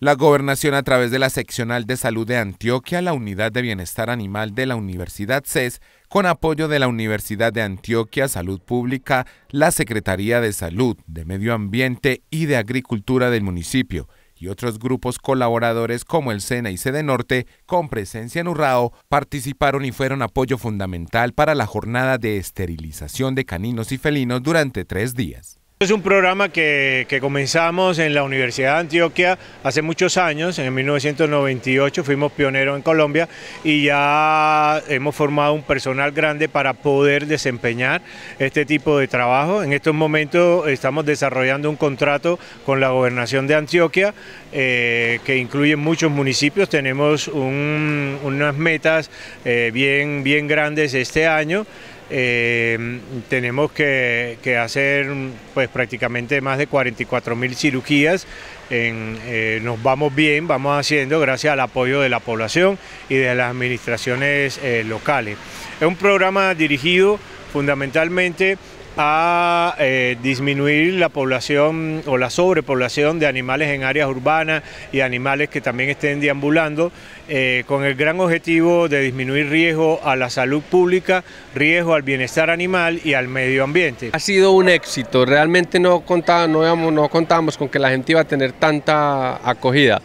La gobernación a través de la Seccional de Salud de Antioquia, la Unidad de Bienestar Animal de la Universidad CES, con apoyo de la Universidad de Antioquia Salud Pública, la Secretaría de Salud, de Medio Ambiente y de Agricultura del municipio, y otros grupos colaboradores como el SENA y Sede e Norte, con presencia en Urrao, participaron y fueron apoyo fundamental para la jornada de esterilización de caninos y felinos durante tres días. Es un programa que, comenzamos en la Universidad de Antioquia hace muchos años, en 1998 fuimos pioneros en Colombia y ya hemos formado un personal grande para poder desempeñar este tipo de trabajo. En estos momentos estamos desarrollando un contrato con la gobernación de Antioquia eh, que incluye muchos municipios, tenemos unas metas eh, bien, bien grandes este año. Em, tenemos que, hacer pues prácticamente más de 44.000 cirugías. En, eh, nos vamos bien, vamos haciendo gracias al apoyo de la población y de las administraciones eh, locales. Es un programa dirigido fundamentalmente a eh, disminuir la población o la sobrepoblación de animales en áreas urbanas y animales que también estén deambulando, eh, con el gran objetivo de disminuir riesgo a la salud pública, riesgo al bienestar animal y al medio ambiente. Ha sido un éxito, realmente no, contaba, no, no contábamos con que la gente iba a tener tanta acogida.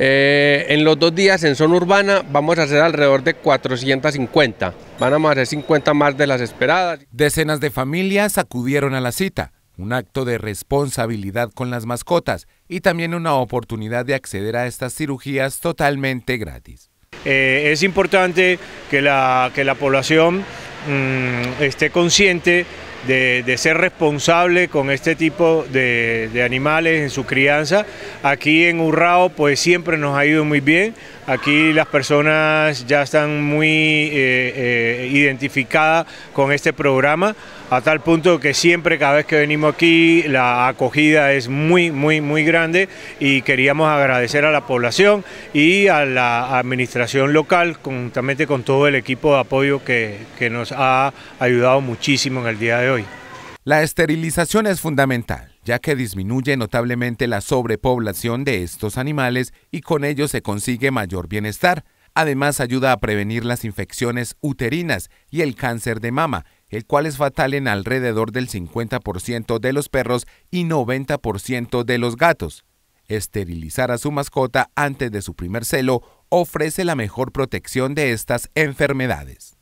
Eh, en los dos días en zona urbana vamos a hacer alrededor de 450. Van a de 50 más de las esperadas. Decenas de familias acudieron a la cita, un acto de responsabilidad con las mascotas y también una oportunidad de acceder a estas cirugías totalmente gratis. Eh, es importante que la, que la población mm, esté consciente de, ser responsable con este tipo de, de animales en su crianza. Aquí en Urrao pues siempre nos ha ido muy bien. Aquí las personas ya están muy eh, eh, identificadas con este programa, a tal punto que siempre, cada vez que venimos aquí, la acogida es muy, muy, muy grande y queríamos agradecer a la población y a la administración local, conjuntamente con todo el equipo de apoyo que, que nos ha ayudado muchísimo en el día de hoy. La esterilización es fundamental ya que disminuye notablemente la sobrepoblación de estos animales y con ello se consigue mayor bienestar. Además ayuda a prevenir las infecciones uterinas y el cáncer de mama, el cual es fatal en alrededor del 50% de los perros y 90% de los gatos. Esterilizar a su mascota antes de su primer celo ofrece la mejor protección de estas enfermedades.